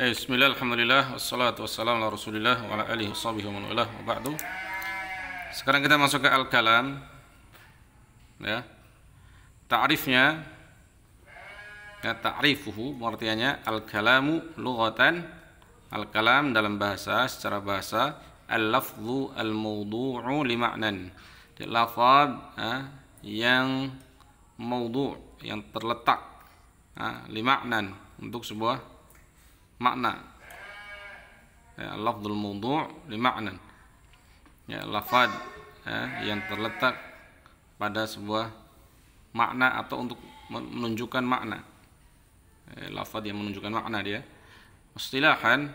Eh, bismillah, alhamdulillah, wassalatu wassalamu ala rasulillah wa ala alihi washabihi wa ba'du. Sekarang kita masuk ke al-kalam. Ya. Ta'rifnya ya ta'rifuhu pengertiannya al-kalamu lughatan al-kalam dalam bahasa secara bahasa al-lafdhu al-mawdu'u li ma'nan. Lafaz eh, ya, yang maudhu' yang terletak eh, ya, li ma'nan untuk sebuah makna ya, lafzul mudu' li makna ya lafad ya, yang terletak pada sebuah makna atau untuk menunjukkan makna ya, lafad yang menunjukkan makna dia istilahan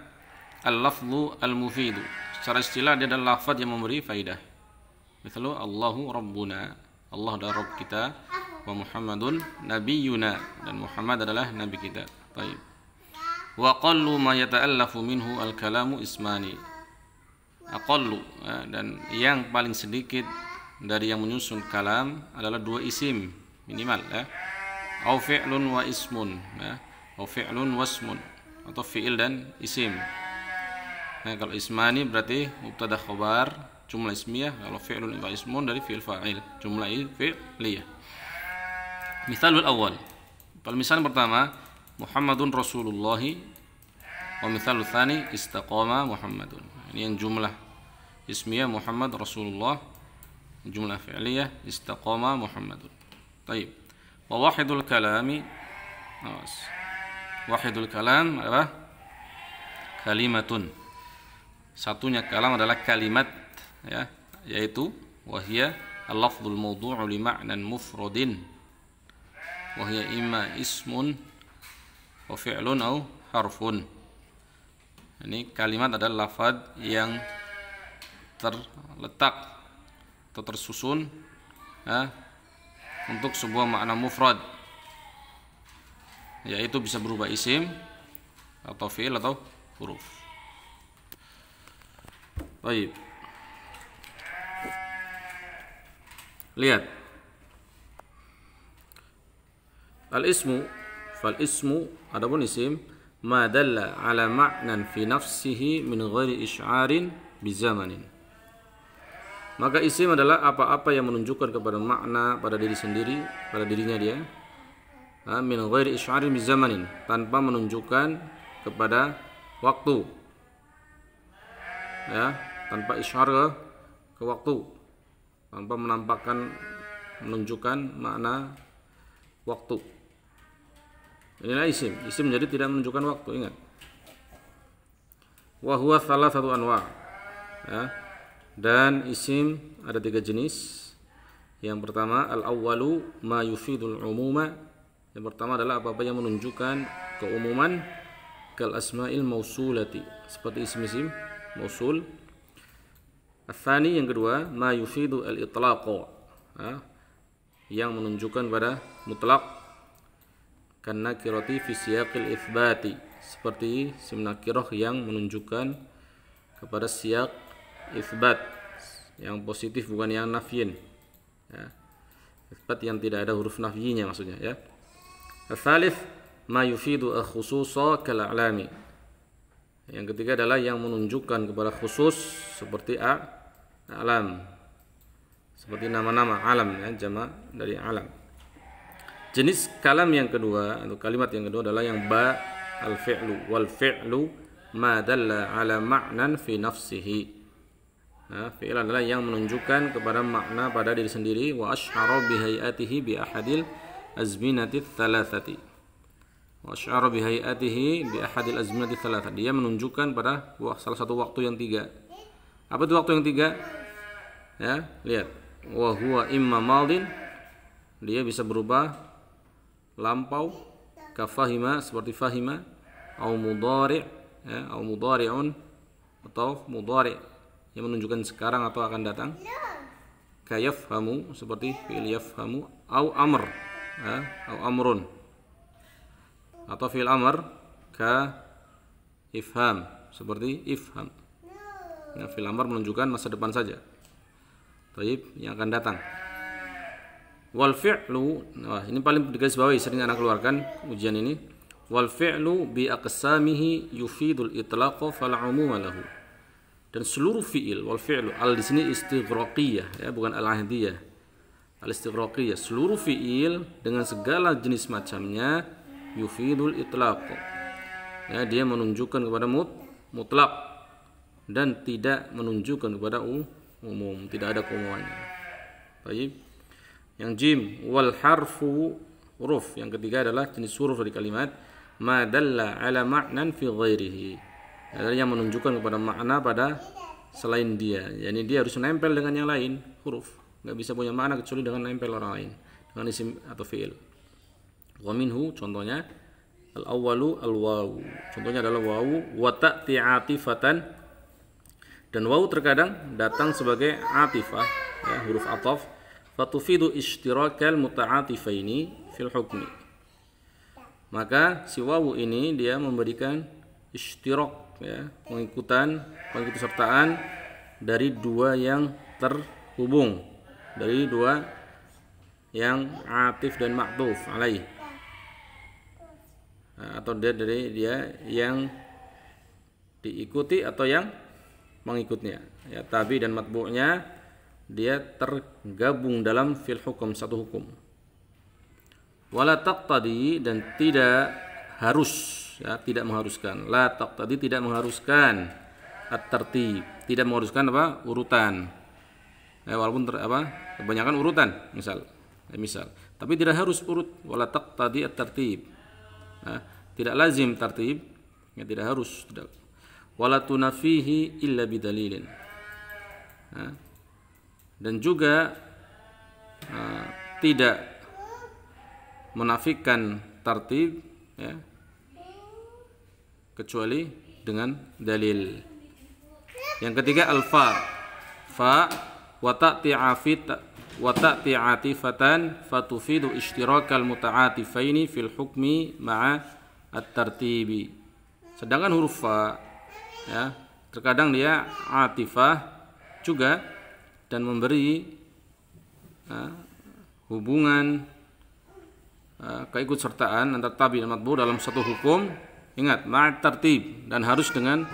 al-lafzu al-mufidu secara istilah dia adalah lafad yang memberi faidah misalnya Allahu Rabbuna Allah adalah Rabb kita wa Muhammadun Nabiyuna dan Muhammad adalah Nabi kita. Baik wa qallu ma yata'allafu minhu al-kalamu ismani aqallu ya, dan yang paling sedikit dari yang menyusun kalam adalah dua isim minimal ya au fi'lun wa ismun ya au fi'lun wasmun atau fi'il dan isim nah kalau ismani berarti mubtada khobar jumlah ismiyah kalau fi'lun wa ismun dari fi'il fa'il jumlah fi'liyah misalul awal kalau misal pertama Muhammadun Rasulullah Wa mithalu thani istaqama Muhammadun. Ini yang jumlah ismiyah Muhammad Rasulullah jumlah fi'liyah istaqama Muhammadun. Baik. Wa wahidul kalami awas. Wahidul kalam apa? Kalimatun. Satunya kalam adalah kalimat ya, yaitu wahia al-lafdhul mawdu'u li ma'nan mufradin. Wahia imma ismun wa fi'lun au harfun ini kalimat adalah lafad yang terletak atau tersusun ya, untuk sebuah makna mufrad yaitu bisa berubah isim atau fi'il atau huruf baik lihat al ismu fal ismu adapun isim ma ala ma'nan fi nafsihi min ghairi isy'arin bizamanin. Maka isim adalah apa-apa yang menunjukkan kepada makna pada diri sendiri, pada dirinya dia. Min ghairi isy'arin bizamanin, tanpa menunjukkan kepada waktu. Ya, tanpa isyar ke, ke waktu. Tanpa menampakkan menunjukkan makna waktu. Inilah isim. Isim jadi tidak menunjukkan waktu, ingat. Wa huwa satu anwa. Ya. Dan isim ada tiga jenis. Yang pertama al-awwalu ma yufidul umuma. Yang pertama adalah apa-apa yang menunjukkan keumuman kal asma'il mausulati seperti isim-isim mausul. Athani yang kedua ma yufidu al-itlaq. Ya. Yang menunjukkan pada mutlak karena kiroti fisiakil isbati seperti simnakiroh yang menunjukkan kepada siak isbat yang positif bukan yang nafyin ya. isbat yang tidak ada huruf nafyinya maksudnya ya asalif ma yufidu khususa alami yang ketiga adalah yang menunjukkan kepada khusus seperti a alam seperti nama-nama alam ya jama dari alam Jenis kalam yang kedua atau kalimat yang kedua adalah yang ba al fi'lu wal fi'lu ma dalla ala ma'nan fi nafsihi. Nah, fi'il adalah yang menunjukkan kepada makna pada diri sendiri wa asy'ara bi hayatihi bi ahadil azminati thalathati. Wa asy'ara bi hayatihi bi ahadil azminati thalathati. Dia menunjukkan pada wah, salah satu waktu yang tiga. Apa itu waktu yang tiga? Ya, lihat. Wa huwa imma maldin dia bisa berubah lampau kafahima seperti fahima au mudhari ya, au atau mudari yang menunjukkan sekarang atau akan datang hamu seperti fi'il hamu, au amr ya, au amrun atau fi'il amr ka ifham seperti ifham ya, fi'il amr menunjukkan masa depan saja Taib yang akan datang wal fi'lu wah ini paling di garis bawah sering anak keluarkan ujian ini wal fi'lu bi aqsamihi yufidul itlaqa fal umuma lahu dan seluruh fi'il wal fi'lu al di sini istighraqiyah ya bukan al ahdiyah al istighraqiyah seluruh fi'il dengan segala jenis macamnya yufidul itlaq ya dia menunjukkan kepada mut mutlak dan tidak menunjukkan kepada umum tidak ada keumumannya baik yang jim wal harfu huruf. Yang ketiga adalah jenis huruf dari kalimat ma dalla ala ma'nan fi ghairihi. Adalah yang menunjukkan kepada makna pada selain dia. Yani dia harus nempel dengan yang lain huruf. Nggak bisa punya makna kecuali dengan nempel orang lain dengan isim atau fiil. Wa minhu contohnya al awalu al wawu. Contohnya adalah wawu wa ta'ti atifatan dan wawu terkadang datang sebagai atifah ya, huruf ataf fatufidu ishtirakal muta'atifaini fil hukmi maka si wawu ini dia memberikan istirok ya pengikutan pengikut sertaan dari dua yang terhubung dari dua yang atif dan maktuf alaih nah, atau dia dari dia yang diikuti atau yang mengikutnya ya tabi dan matbu'nya dia tergabung dalam fil hukum satu hukum wala taqtadi dan tidak harus ya tidak mengharuskan la taqtadi tidak mengharuskan at tertib tidak mengharuskan apa urutan Eh, walaupun ter, apa kebanyakan urutan misal Eh, misal tapi tidak harus urut wala taqtadi at tertib Nah, ya, tidak lazim tertib ya tidak harus tidak wala tunafihi illa bidalilin Nah, dan juga uh, tidak menafikan tartib ya, kecuali dengan dalil. Yang ketiga alfa fa wa ta'ti'afit wa ta'ti'atifatan fatufidu ishtirakal muta'atifaini fil hukmi ma'a at-tartibi. Sedangkan huruf fa ya, terkadang dia atifah juga dan memberi uh, hubungan uh, keikutsertaan antara tabi dan matbu dalam satu hukum ingat ma'at tertib dan harus dengan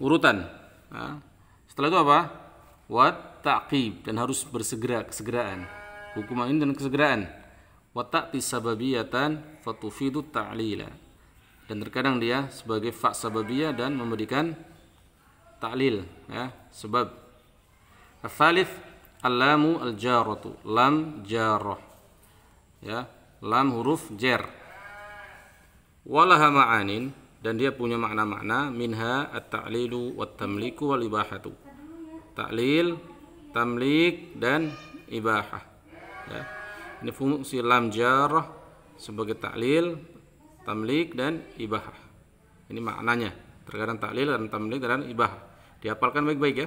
urutan uh, setelah itu apa wat takib dan harus bersegera kesegeraan hukuman ini dan kesegeraan wa ta'ti sababiyatan fatufidu ta'lila dan terkadang dia sebagai fak sababiyah dan memberikan ta'lil ya sebab al alamu al-lamu lam jaroh Ya, lam huruf jer Walaha ma'anin dan dia punya makna-makna minha at-ta'lilu wat-tamliku wal-ibahatu. Ta'lil, tamlik dan ibahah. Ya. Ini fungsi lam jarrah sebagai ta'lil, tamlik dan ibahah. Ini maknanya. Terkadang ta'lil dan tamlik dan ibah. Dihafalkan baik-baik ya.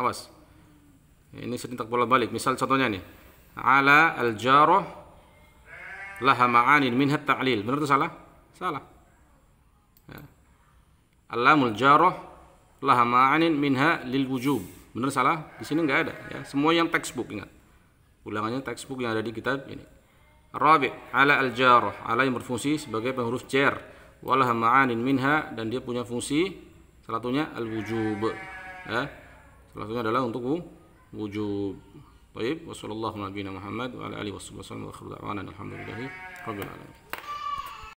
Awas. Ini serentak bola balik. Misal contohnya nih. Ala al-jaroh laha ma'anin minhat ta'lil. Benar atau salah? Salah. Alamul ya. jaroh laha ma'anin minha lil wujub. Benar salah? Di sini enggak ada. Ya. Semua yang textbook ingat. Ulangannya textbook yang ada di kitab ini. Rabi ala al jaroh. Ala yang berfungsi sebagai penghuruf jar. Walaha ma'anin minha dan dia punya fungsi salah satunya al wujub. Ya. Salah satunya adalah untuk وجوب طيب وصلى الله على نبينا محمد وعلى اله وصحبه وسلم واخر دعوانا الحمد لله رب العالمين